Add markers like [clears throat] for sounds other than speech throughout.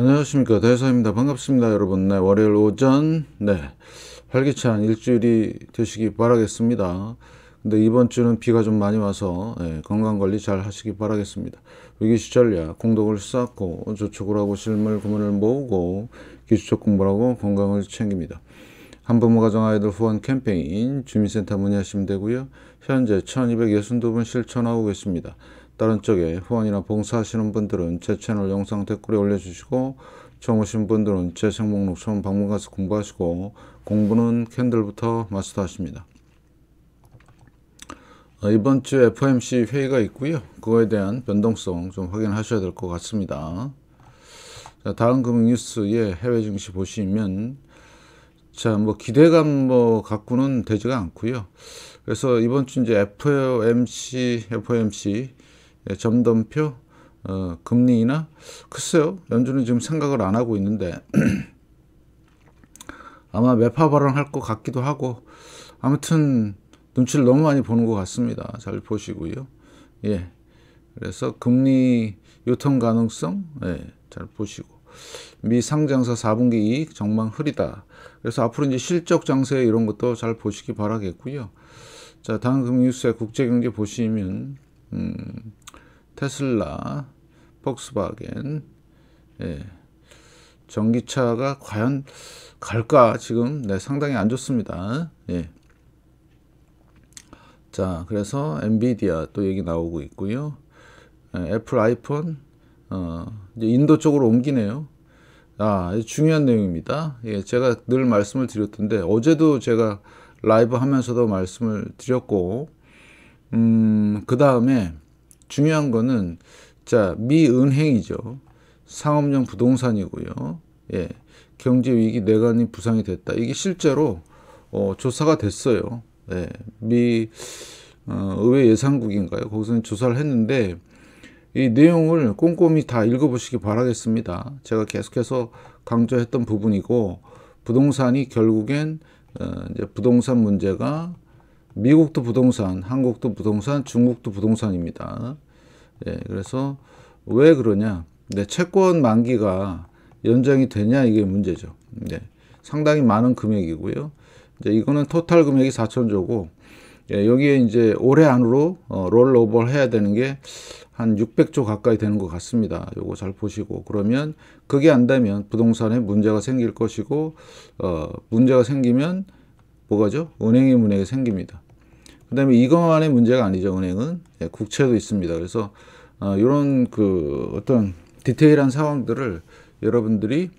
안녕하십니까 대사입니다 반갑습니다 여러분 네 월요일 오전 네 활기찬 일주일이 되시기 바라겠습니다 근데 이번 주는 비가 좀 많이 와서 네, 건강관리 잘 하시기 바라겠습니다 위기시절야 공덕을 쌓고 저축을 하고 실물 구문을 모으고 기초적 공부를 하고 건강을 챙깁니다 한부모 가정 아이들 후원 캠페인 주민센터 문의하시면 되고요 현재 1262분 실천하고 계십니다 다른 쪽에 후원이나 봉사하시는 분들은 제 채널 영상 댓글에 올려주시고 처음 오신 분들은 제 생목록 처음 방문 가서 공부하시고 공부는 캔들부터 마스터하십니다. 어, 이번 주 f m c 회의가 있고요. 그거에 대한 변동성 좀 확인하셔야 될 것 같습니다. 자, 다음 금융 뉴스의 해외 증시 보시면 자, 뭐 기대감 뭐 갖고는 되지가 않고요. 그래서 이번 주 이제 FOMC, FOMC 예, 점덤표 어, 금리나 글쎄요 연준은 지금 생각을 안 하고 있는데 [clears throat] 아마 매파 발언할 것 같기도 하고 아무튼 눈치를 너무 많이 보는 것 같습니다 잘 보시고요 예 그래서 금리 요통 가능성 예, 잘 보시고 미 상장사 4분기 이익 전망 흐리다 그래서 앞으로 이제 실적 장세 이런 것도 잘 보시기 바라겠고요 자 다음 금융 뉴스에 국제경제 보시면 음, 테슬라, 폭스바겐, 예. 전기차가 과연 갈까 지금 네, 상당히 안 좋습니다. 예. 자, 그래서 엔비디아 또 얘기 나오고 있고요. 예, 애플 아이폰 어, 인도 쪽으로 옮기네요. 아, 중요한 내용입니다. 예, 제가 늘 말씀을 드렸던데 어제도 제가 라이브 하면서도 말씀을 드렸고 음, 그 다음에 중요한 거는 자 미은행이죠. 상업용 부동산이고요. 예, 경제 위기 내관이 부상이 됐다. 이게 실제로 어, 조사가 됐어요. 예, 미 어, 의회 예산국인가요? 거기서는 조사를 했는데 이 내용을 꼼꼼히 다 읽어보시기 바라겠습니다. 제가 계속해서 강조했던 부분이고 부동산이 결국엔 어, 이제 부동산 문제가 미국도 부동산, 한국도 부동산, 중국도 부동산입니다. 예, 그래서 왜 그러냐? 네, 채권 만기가 연장이 되냐 이게 문제죠. 네, 상당히 많은 금액이고요. 이제 이거는 토탈 금액이 4천조고 예, 여기에 이제 올해 안으로 어, 롤오버를 해야 되는 게 한 600조 가까이 되는 것 같습니다. 요거 잘 보시고 그러면 그게 안 되면 부동산에 문제가 생길 것이고 어, 문제가 생기면 뭐가죠? 은행의 문제가 생깁니다. 그 다음에 이거만의 문제가 아니죠, 은행은. 예, 국채도 있습니다. 그래서, 어, 요런 그 어떤 디테일한 상황들을 여러분들이,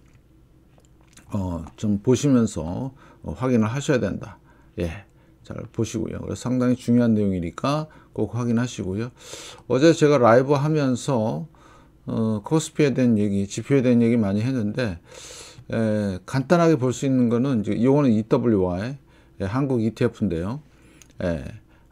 어, 좀 보시면서 어, 확인을 하셔야 된다. 예. 잘 보시고요. 그래서 상당히 중요한 내용이니까 꼭 확인하시고요. 어제 제가 라이브 하면서, 어, 코스피에 대한 얘기, 지표에 대한 얘기 많이 했는데, 에, 예, 간단하게 볼 수 있는 거는 이제 요거는 EWY 예, 한국 ETF인데요. 예,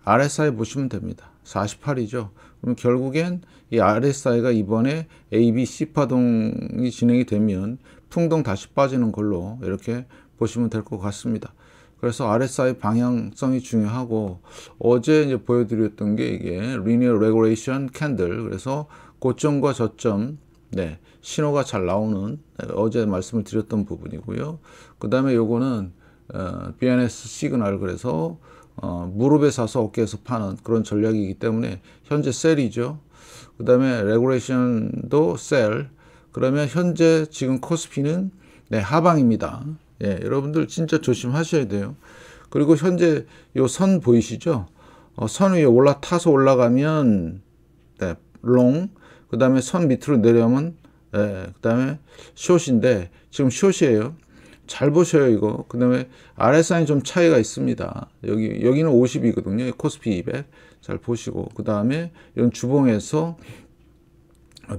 RSI 보시면 됩니다. 48이죠. 그럼 결국엔 이 RSI가 이번에 ABC 파동이 진행이 되면 풍동 다시 빠지는 걸로 이렇게 보시면 될 것 같습니다. 그래서 RSI 방향성이 중요하고 어제 이제 보여드렸던 게 이게 리니어 레고레이션 캔들 그래서 고점과 저점 네 신호가 잘 나오는 네, 어제 말씀을 드렸던 부분이고요. 그 다음에 요거는 어, BNS 시그널 그래서 어, 무릎에 사서 어깨에서 파는 그런 전략이기 때문에 현재 셀이죠. 그 다음에 레고레이션도 셀. 그러면 현재 지금 코스피는 네, 하방입니다. 예, 여러분들 진짜 조심하셔야 돼요. 그리고 현재 요 선 보이시죠? 어, 선 위에 올라타서 올라가면 네, 롱, 그 다음에 선 밑으로 내려오면 네, 예, 그 다음에 숏인데 지금 숏이에요. 잘 보셔요 이거 그 다음에 RSI 좀 차이가 있습니다 여기 여기는 50이거든요 코스피 200잘 보시고 그 다음에 이런 주봉에서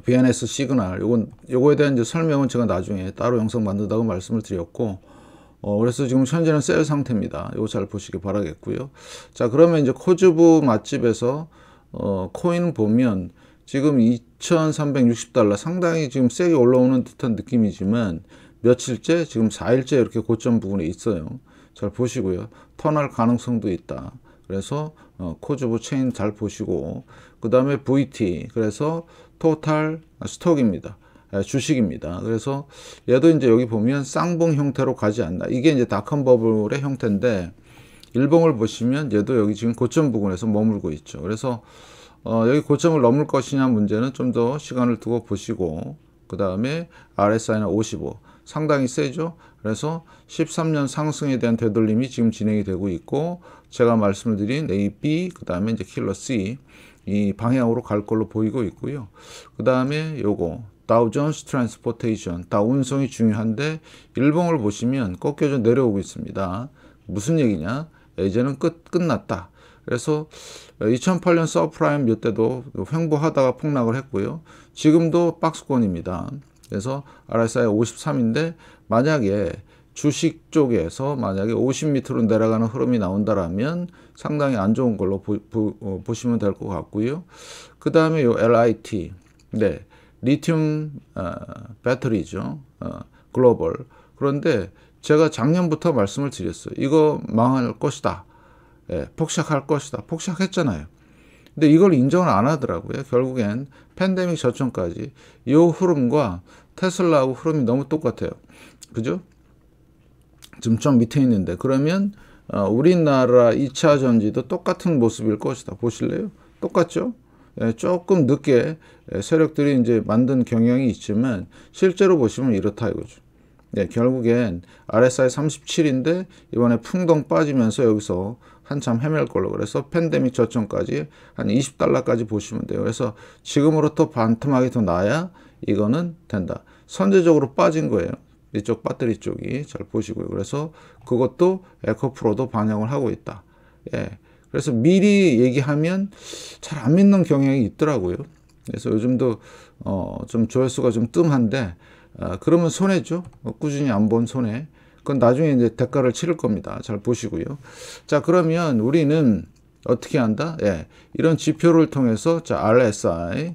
BNS 시그널 요건 요거에 대한 이제 설명은 제가 나중에 따로 영상 만든다고 말씀을 드렸고 어, 그래서 지금 현재는 셀 상태입니다 요거 잘 보시기 바라겠고요 자 그러면 이제 코즈부 맛집에서 어, 코인 보면 지금 2360달러 상당히 지금 세게 올라오는 듯한 느낌이지만 며칠째 지금 4일째 이렇게 고점 부분에 있어요. 잘 보시고요. 터널 가능성도 있다. 그래서 어, 코즈보 체인 잘 보시고 그 다음에 VT 그래서 토탈 스톡입니다. 아, 주식입니다. 그래서 얘도 이제 여기 보면 쌍봉 형태로 가지 않나. 이게 이제 다컴 버블의 형태인데 일봉을 보시면 얘도 여기 지금 고점 부근에서 머물고 있죠. 그래서 어, 여기 고점을 넘을 것이냐 문제는 좀 더 시간을 두고 보시고 그 다음에 RSI는 55 상당히 세죠. 그래서 13년 상승에 대한 되돌림이 지금 진행이 되고 있고 제가 말씀 드린 A, B, 그 다음에 이제 킬러 C 이 방향으로 갈 걸로 보이고 있고요. 그 다음에 요거 다우존스 트랜스포테이션 다 운송이 중요한데 일봉을 보시면 꺾여져 내려오고 있습니다. 무슨 얘기냐? 이제는 끝 끝났다. 그래서 2008년 서프라임 몇 때도 횡보하다가 폭락을 했고요. 지금도 박스권입니다. 그래서 RSI 53인데 만약에 주식 쪽에서 만약에 50 밑으로 내려가는 흐름이 나온다라면 상당히 안 좋은 걸로 보, 보 어, 시면 될 것 같고요. 그 다음에 LIT, 네, 리튬 어, 배터리죠, 어, 글로벌. 그런데 제가 작년부터 말씀을 드렸어요. 이거 망할 것이다. 예, 폭삭할 것이다. 폭삭했잖아요. 근데 이걸 인정을 안 하더라고요. 결국엔 팬데믹 저점까지 이 흐름과 테슬라하고 흐름이 너무 똑같아요. 그죠? 지금 좀 밑에 있는데 그러면 어, 우리나라 2차 전지도 똑같은 모습일 것이다. 보실래요? 똑같죠? 예, 조금 늦게 예, 세력들이 이제 만든 경향이 있지만 실제로 보시면 이렇다 이거죠. 예, 결국엔 RSI 37인데 이번에 풍덩 빠지면서 여기서 한참 헤맬 걸로 그래서 팬데믹 저점까지 한 20달러까지 보시면 돼요. 그래서 지금으로부터 반틈하게 더 나야 아 이거는 된다. 선제적으로 빠진 거예요. 이쪽 배터리 쪽이 잘 보시고요. 그래서 그것도 에코프로도 반영을 하고 있다. 예. 그래서 미리 얘기하면 잘 안 믿는 경향이 있더라고요. 그래서 요즘도 어, 좀 조회수가 좀 뜸한데 어, 그러면 손해죠. 어, 꾸준히 안 본 손해. 그건 나중에 이제 대가를 치를 겁니다. 잘 보시고요. 자 그러면 우리는 어떻게 한다? 예, 이런 지표를 통해서 자 RSI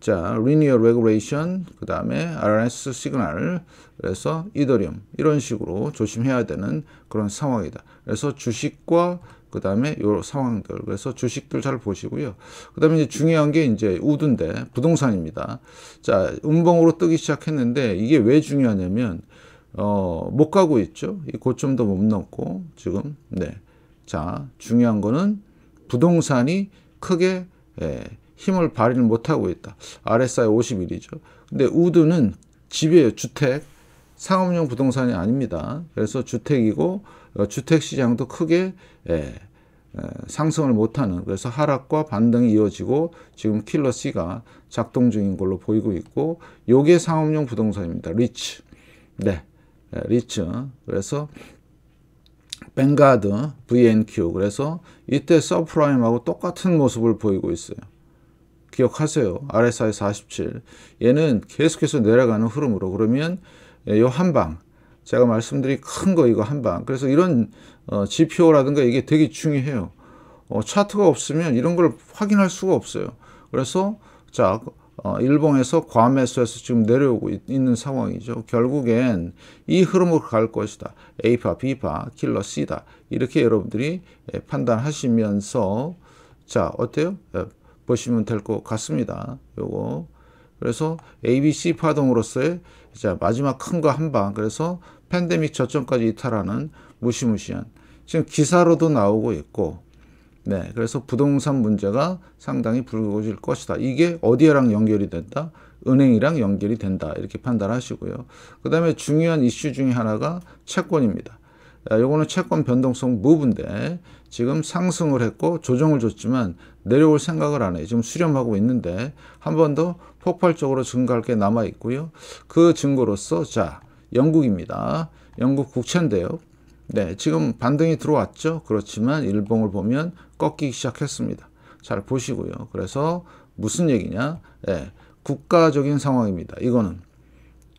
자, linear regulation, 그 다음에 RNS 시그널, 그래서 이더리움 이런 식으로 조심해야 되는 그런 상황이다. 그래서 주식과 그 다음에 요 상황들 그래서 주식들 잘 보시고요 그 다음에 이제 중요한 게 이제 우드인데 부동산입니다 자 음봉으로 뜨기 시작했는데 이게 왜 중요하냐면 어못 가고 있죠 이 고점도 못 넘고 지금 네자 중요한 거는 부동산이 크게 예, 힘을 발휘를 못하고 있다. RSI 5 0일이죠 근데 우드는 집이에요. 주택. 상업용 부동산이 아닙니다. 그래서 주택이고 어, 주택 시장도 크게 예, 어, 상승을 못하는 그래서 하락과 반등이 이어지고 지금 킬러 C가 작동 중인 걸로 보이고 있고 요게 상업용 부동산입니다. 리츠. 네. 예, 리츠. 그래서 뱅가드, VNQ. 그래서 이때 서프라임하고 똑같은 모습을 보이고 있어요. 기억하세요. RSI 47. 얘는 계속해서 내려가는 흐름으로. 그러면 예, 요 한방. 제가 말씀드린 큰 거 이거 한방. 그래서 이런 어, GPO라든가 이게 되게 중요해요. 어, 차트가 없으면 이런 걸 확인할 수가 없어요. 그래서 자 어, 일봉에서 과매수에서 지금 내려오고 있, 는 상황이죠. 결국엔 이 흐름으로 갈 것이다. A파, B파, 킬러 C다. 이렇게 여러분들이 예, 판단하시면서 자 어때요? 예, 보시면 될 것 같습니다. 요거. 그래서 ABC 파동으로서의 자, 마지막 큰 거 한 방. 그래서 팬데믹 저점까지 이탈하는 무시무시한 지금 기사로도 나오고 있고 네, 그래서 부동산 문제가 상당히 불거질 것이다. 이게 어디랑 연결이 된다? 은행이랑 연결이 된다. 이렇게 판단하시고요. 그 다음에 중요한 이슈 중에 하나가 채권입니다. 아, 요거는 채권 변동성 무브인데 지금 상승을 했고 조정을 줬지만 내려올 생각을 안 해요. 지금 수렴하고 있는데 한 번 더 폭발적으로 증가할 게 남아 있고요. 그 증거로서 자 영국입니다. 영국 국채인데요. 네, 지금 반등이 들어왔죠. 그렇지만 일봉을 보면 꺾이기 시작했습니다. 잘 보시고요. 그래서 무슨 얘기냐? 예, 국가적인 상황입니다. 이거는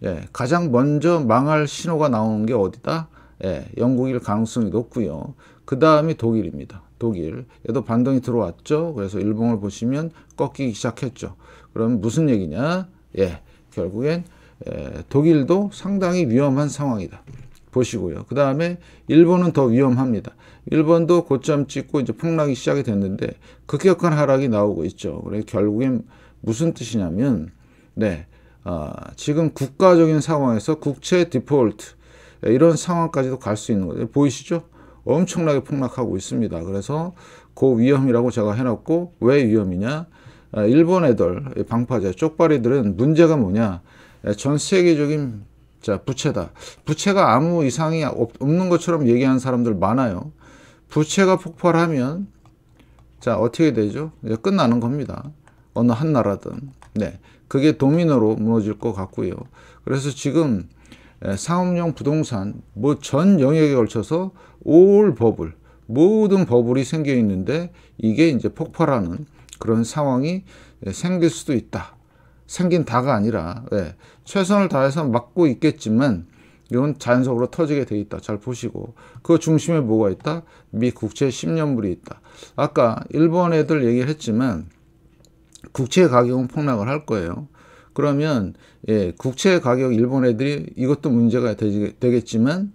예, 가장 먼저 망할 신호가 나오는 게 어디다? 예, 영국일 가능성이 높고요. 그 다음이 독일입니다. 독일 얘도 반동이 들어왔죠. 그래서 일봉을 보시면 꺾이기 시작했죠. 그럼 무슨 얘기냐? 예, 결국엔 예, 독일도 상당히 위험한 상황이다. 보시고요. 그 다음에 일본은 더 위험합니다. 일본도 고점 찍고 이제 폭락이 시작이 됐는데 급격한 하락이 나오고 있죠. 그래 결국엔 무슨 뜻이냐면 네 아, 지금 국가적인 상황에서 국채 디폴트 예, 이런 상황까지도 갈 수 있는 거예요. 보이시죠? 엄청나게 폭락하고 있습니다. 그래서 그 위험이라고 제가 해놨고 왜 위험이냐? 아, 일본 애들 방파제 쪽발이들은 문제가 뭐냐? 아, 전 세계적인 자 부채다. 부채가 아무 이상이 없는 것처럼 얘기하는 사람들 많아요. 부채가 폭발하면 자 어떻게 되죠? 이제 끝나는 겁니다. 어느 한 나라든 네 그게 도미노로 무너질 것 같고요. 그래서 지금 상업용 부동산 뭐 전 영역에 걸쳐서 올 버블 모든 버블이 생겨 있는데 이게 이제 폭발하는 그런 상황이 생길 수도 있다. 생긴 다가 아니라 예, 최선을 다해서 막고 있겠지만 이건 자연적으로 터지게 돼 있다. 잘 보시고 그 중심에 뭐가 있다? 미 국채 10년물이 있다. 아까 일본 애들 얘기를 했지만 국채 가격은 폭락을 할 거예요. 그러면 예, 국채 가격 일본 애들이 이것도 문제가 되지, 되겠지만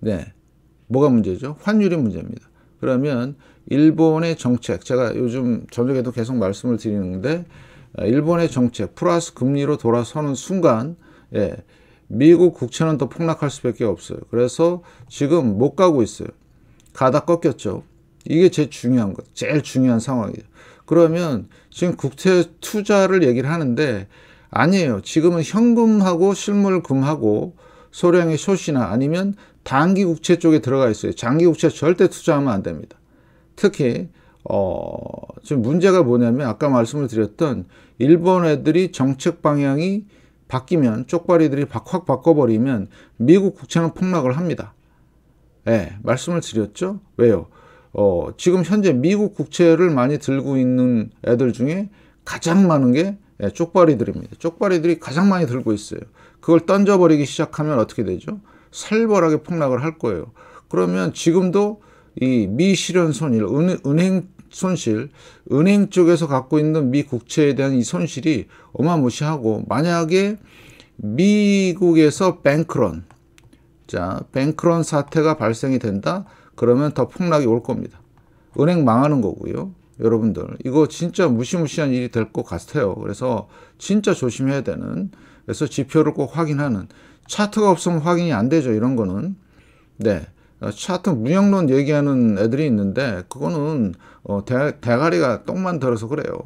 네. 뭐가 문제죠? 환율이 문제입니다. 그러면 일본의 정책 제가 요즘 저녁에도 계속 말씀을 드리는데 아, 일본의 정책 플러스 금리로 돌아서는 순간 예, 미국 국채는 더 폭락할 수밖에 없어요. 그래서 지금 못 가고 있어요. 가다 꺾였죠. 이게 제일 중요한 것, 제일 중요한 상황이에 그러면 지금 국채 투자를 얘기를 하는데 아니에요. 지금은 현금하고 실물금하고 소량의 쇼이나 아니면 단기 국채 쪽에 들어가 있어요. 장기 국채 절대 투자하면 안 됩니다. 특히 어, 지금 문제가 뭐냐면 아까 말씀을 드렸던 일본 애들이 정책 방향이 바뀌면 쪽발이들이 확 바꿔버리면 미국 국채는 폭락을 합니다. 예, 네, 말씀을 드렸죠. 왜요? 어, 지금 현재 미국 국채를 많이 들고 있는 애들 중에 가장 많은 게 예, 쪽발이들입니다. 쪽발이들이 가장 많이 들고 있어요. 그걸 던져버리기 시작하면 어떻게 되죠? 살벌하게 폭락을 할 거예요. 그러면 지금도 이 미실현 손실, 은행 손실, 은행 쪽에서 갖고 있는 미 국채에 대한 이 손실이 어마무시하고 만약에 미국에서 뱅크런, 자, 뱅크런 사태가 발생이 된다? 그러면 더 폭락이 올 겁니다. 은행 망하는 거고요. 여러분들 이거 진짜 무시무시한 일이 될 것 같아요 그래서 진짜 조심해야 되는 그래서 지표를 꼭 확인하는 차트가 없으면 확인이 안 되죠 이런 거는 네 어, 차트 무형론 얘기하는 애들이 있는데 그거는 어, 대, 가리가 똥만 들어서 그래요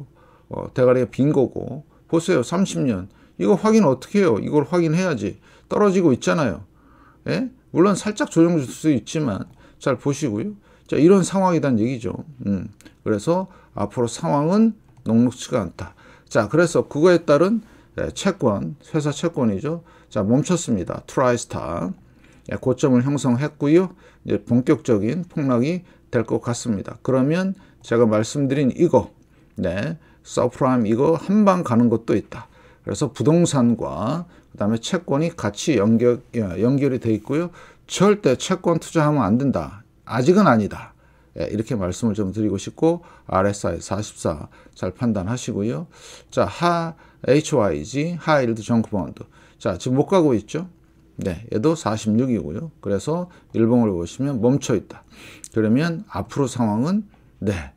어, 대가리가 빈 거고 보세요 30년 이거 확인 어떻게 해요 이걸 확인해야지 떨어지고 있잖아요 예? 물론 살짝 조정 줄 수 있지만 잘 보시고요 자, 이런 상황이란 얘기죠. 음, 그래서 앞으로 상황은 녹록치가 않다. 자, 그래서 그거에 따른 예, 채권, 회사 채권이죠. 자, 멈췄습니다. 트라이스타. 예, 고점을 형성했고요. 이제 본격적인 폭락이 될 것 같습니다. 그러면 제가 말씀드린 이거, 네, 서프라임 이거 한방 가는 것도 있다. 그래서 부동산과 그다음에 채권이 같이 연결 예, 연결이 돼 있고요. 절대 채권 투자하면 안 된다. 아직은 아니다. 예, 이렇게 말씀을 좀 드리고 싶고 RSI 44 잘 판단하시고요. 자, 하 HYG 하일드 정크 본드. 자, 지금 못 가고 있죠? 네, 얘도 46이고요. 그래서 일봉을 보시면 멈춰 있다. 그러면 앞으로 상황은 네,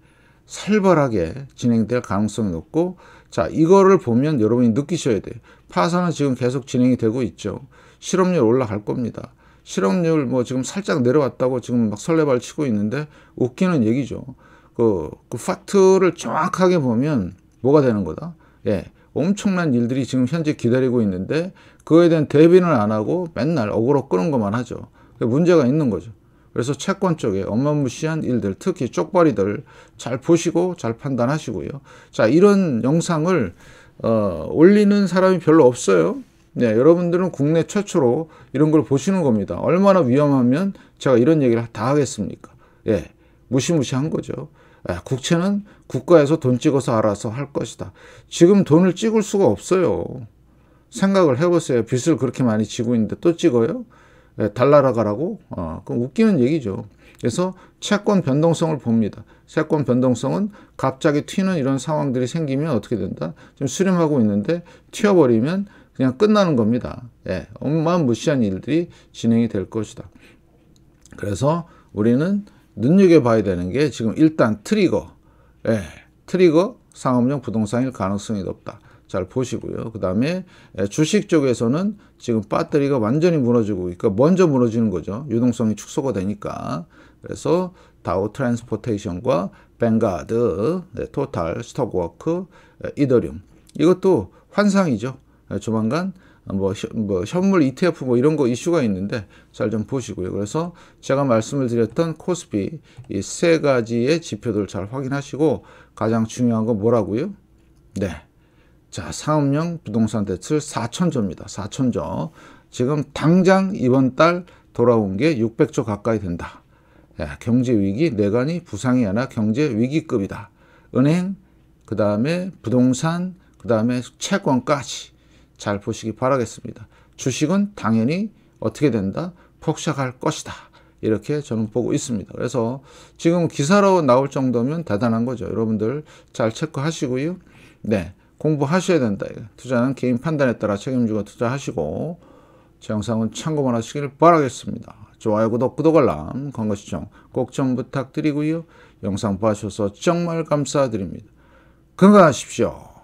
살벌하게 진행될 가능성이 높고 자, 이거를 보면 여러분이 느끼셔야 돼요. 파산은 지금 계속 진행이 되고 있죠. 실업률 올라갈 겁니다. 실업률 뭐 지금 살짝 내려왔다고 지금 막 설레발 치고 있는데 웃기는 얘기죠. 그, 그 팩트를 정확하게 보면 뭐가 되는 거다? 예. 엄청난 일들이 지금 현재 기다리고 있는데 그거에 대한 대비는 안 하고 맨날 억울로 끄는 것만 하죠. 문제가 있는 거죠. 그래서 채권 쪽에 엄마무시한 일들, 특히 쪽발이들잘 보시고 잘 판단하시고요. 자, 이런 영상을 어, 올리는 사람이 별로 없어요. 네, 여러분들은 국내 최초로 이런 걸 보시는 겁니다. 얼마나 위험하면 제가 이런 얘기를 다 하겠습니까? 예, 무시무시한 거죠. 예, 국채는 국가에서 돈 찍어서 알아서 할 것이다. 지금 돈을 찍을 수가 없어요. 생각을 해보세요. 빚을 그렇게 많이 지고 있는데 또 찍어요? 예, 달나라 가라고? 어, 그럼 웃기는 얘기죠. 그래서 채권 변동성을 봅니다. 채권 변동성은 갑자기 튀는 이런 상황들이 생기면 어떻게 된다? 지금 수렴하고 있는데 튀어버리면 그냥 끝나는 겁니다. 예, 엄마 무시한 일들이 진행이 될 것이다. 그래서 우리는 눈여겨봐야 되는 게 지금 일단 트리거, 예, 트리거 상업용 부동산일 가능성이 높다. 잘 보시고요. 그 다음에 예, 주식 쪽에서는 지금 배터리가 완전히 무너지고, 있고 그러니까 먼저 무너지는 거죠. 유동성이 축소가 되니까. 그래서 다우 트랜스포테이션과 뱅가드, 네, 토탈, 스톡워크, 예, 이더리움. 이것도 환상이죠. 예, 조만간 뭐, 뭐 현물 ETF 뭐 이런 거 이슈가 있는데 잘 좀 보시고요. 그래서 제가 말씀을 드렸던 코스피 이 세 가지의 지표들 을잘 확인하시고 가장 중요한 건 뭐라고요? 네. 자, 상업용 부동산 대출 4천조입니다. 4천조. 지금 당장 이번 달 돌아온 게 600조 가까이 된다. 야, 예, 경제 위기 내관이 부상이 아니라 경제 위기급이다. 은행, 그 다음에 부동산, 그 다음에 채권까지 잘 보시기 바라겠습니다. 주식은 당연히 어떻게 된다? 폭삭할 것이다. 이렇게 저는 보고 있습니다. 그래서 지금 기사로 나올 정도면 대단한 거죠. 여러분들 잘 체크하시고요. 네. 공부하셔야 된다. 투자는 개인 판단에 따라 책임지고 투자하시고 제 영상은 참고만 하시길 바라겠습니다. 좋아요, 구독, 구독 알람, 광고 시청 꼭 좀 부탁드리고요. 영상 봐주셔서 정말 감사드립니다. 건강하십시오.